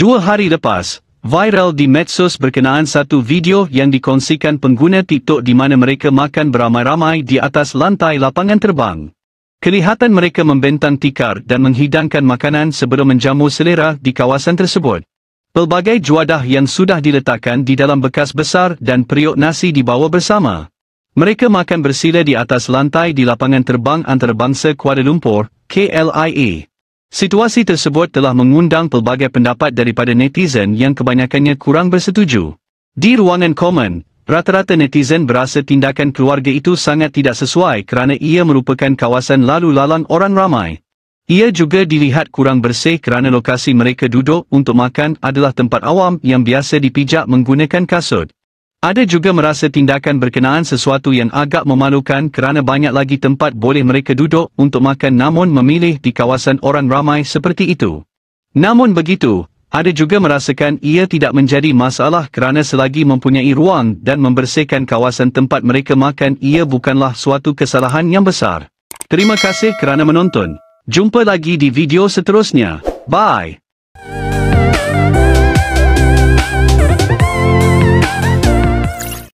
Dua hari lepas, viral di medsos berkenaan satu video yang dikongsikan pengguna TikTok di mana mereka makan beramai-ramai di atas lantai lapangan terbang. Kelihatan mereka membentang tikar dan menghidangkan makanan sebelum menjamu selera di kawasan tersebut. Pelbagai juadah yang sudah diletakkan di dalam bekas besar dan periuk nasi dibawa bersama. Mereka makan bersila di atas lantai di lapangan terbang antarabangsa Kuala Lumpur, KLIA. Situasi tersebut telah mengundang pelbagai pendapat daripada netizen yang kebanyakannya kurang bersetuju. Di ruangan komen, rata-rata netizen berasa tindakan keluarga itu sangat tidak sesuai kerana ia merupakan kawasan lalu-lalang orang ramai. Ia juga dilihat kurang bersih kerana lokasi mereka duduk untuk makan adalah tempat awam yang biasa dipijak menggunakan kasut. Ada juga merasa tindakan berkenaan sesuatu yang agak memalukan kerana banyak lagi tempat boleh mereka duduk untuk makan namun memilih di kawasan orang ramai seperti itu. Namun begitu, ada juga merasakan ia tidak menjadi masalah kerana selagi mempunyai ruang dan membersihkan kawasan tempat mereka makan ia bukanlah suatu kesalahan yang besar. Terima kasih kerana menonton. Jumpa lagi di video seterusnya. Bye!